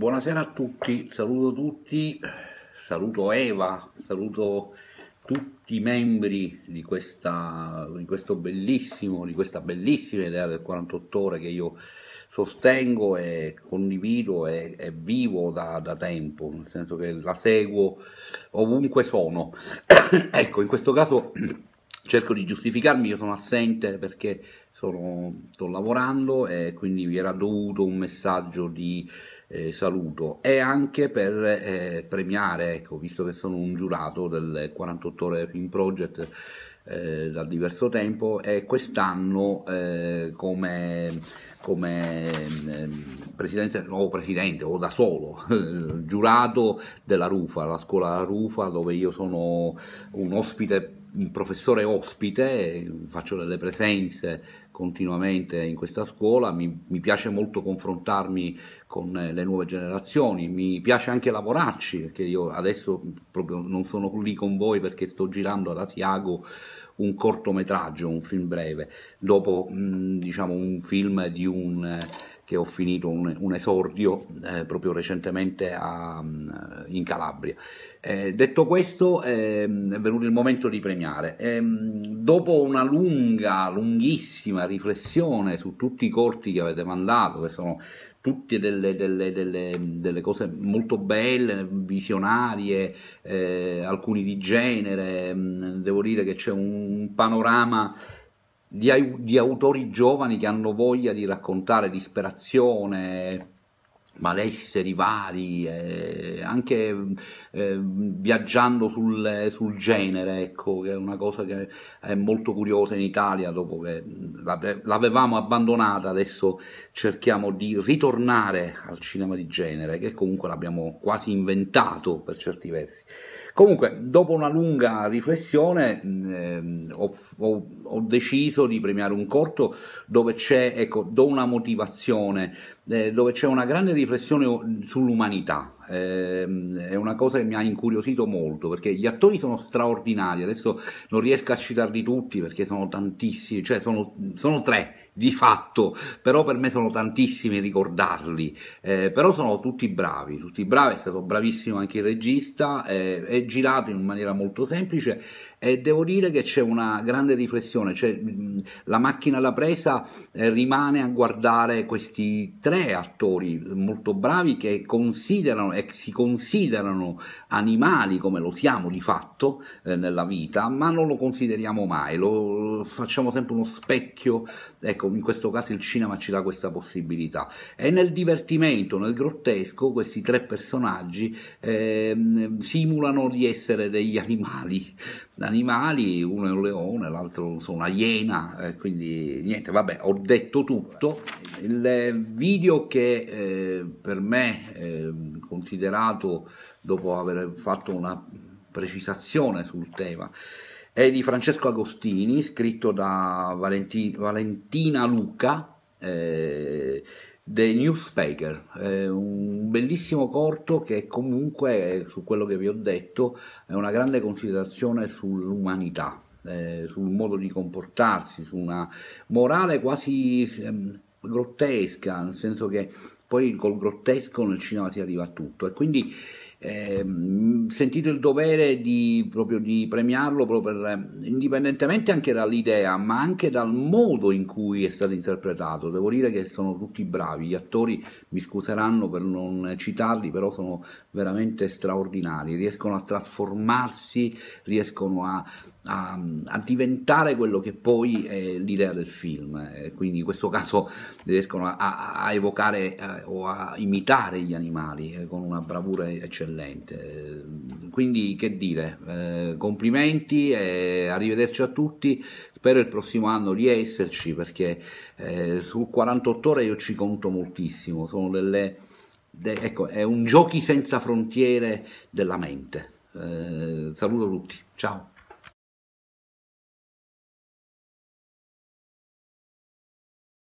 Buonasera a tutti, saluto tutti, saluto Eva, saluto tutti i membri di questa, di questo bellissimo, di questa bellissima idea del 48 ore che io sostengo e condivido e, e vivo da, da, tempo, nel senso che la seguo ovunque sono. ecco, in questo caso cerco di giustificarmi, io sono assente perché sono, sto lavorando e quindi vi era dovuto un messaggio di eh, saluto e anche per eh, premiare, ecco, visto che sono un giurato del 48 ore Film Project eh, da diverso tempo e quest'anno eh, come come ehm, presidente o, presidente, o da solo giurato della Rufa, la scuola Rufa dove io sono un ospite un professore ospite, faccio delle presenze continuamente in questa scuola, mi, mi piace molto confrontarmi con eh, le nuove generazioni, mi piace anche lavorarci, perché io adesso proprio non sono lì con voi perché sto girando ad Asiago un cortometraggio, un film breve, dopo mm, diciamo un film di un eh, che ho finito un, un esordio eh, proprio recentemente a, mm, in Calabria. Eh, detto questo, eh, è venuto il momento di premiare. Ehm, dopo una lunga, lunghissima riflessione su tutti i corti che avete mandato, che sono tutte delle, delle, delle, delle, cose molto belle, visionarie, eh, alcuni di genere, mm, devo dire che c'è un panorama di, di autori giovani che hanno voglia di raccontare disperazione, malesseri vari, eh, anche eh, viaggiando sul, sul, genere, ecco, che è una cosa che è molto curiosa in Italia, dopo che l'avevamo abbandonata, adesso cerchiamo di ritornare al cinema di genere, che comunque l'abbiamo quasi inventato per certi versi. Comunque, dopo una lunga riflessione, eh, ho, ho, ho, deciso di premiare un corto dove c'è, ecco, do una motivazione eh, dove c'è una grande riflessione sull'umanità. Ehm, è una cosa che mi ha incuriosito molto perché gli attori sono straordinari. Adesso non riesco a citarli tutti perché sono tantissimi, cioè sono, sono tre di fatto, però per me sono tantissimi ricordarli, eh, però sono tutti bravi, tutti bravi, è stato bravissimo anche il regista, eh, è girato in maniera molto semplice e devo dire che c'è una grande riflessione, cioè, la macchina alla presa eh, rimane a guardare questi tre attori molto bravi che considerano e si considerano animali come lo siamo di fatto eh, nella vita, ma non lo consideriamo mai, lo facciamo sempre uno specchio. Ecco, ecco, in questo caso il cinema ci dà questa possibilità. E nel divertimento, nel grottesco, questi tre personaggi eh, simulano di essere degli animali, animali, uno è un leone, l'altro so, una iena, eh, quindi niente, vabbè, ho detto tutto. Il video che eh, per me, eh, considerato dopo aver fatto una precisazione sul tema, è di Francesco Agostini, scritto da Valenti, Valentina Luca, eh, The Newspaper, eh, un bellissimo corto che comunque, su quello che vi ho detto, è una grande considerazione sull'umanità, eh, sul modo di comportarsi, su una morale quasi ehm, grottesca, nel senso che poi col grottesco nel cinema si arriva a tutto e quindi eh, sentito il dovere di, proprio di premiarlo proprio per, eh, indipendentemente anche dall'idea ma anche dal modo in cui è stato interpretato devo dire che sono tutti bravi gli attori mi scuseranno per non citarli però sono veramente straordinari riescono a trasformarsi riescono a, a, a diventare quello che poi è l'idea del film quindi in questo caso riescono a, a evocare eh, o a imitare gli animali eh, con una bravura eccellente eccellente. Quindi che dire, eh, complimenti e arrivederci a tutti. Spero il prossimo anno di esserci perché eh, su 48 ore io ci conto moltissimo, sono delle, de, ecco, è un giochi senza frontiere della mente. Eh, saluto tutti, ciao.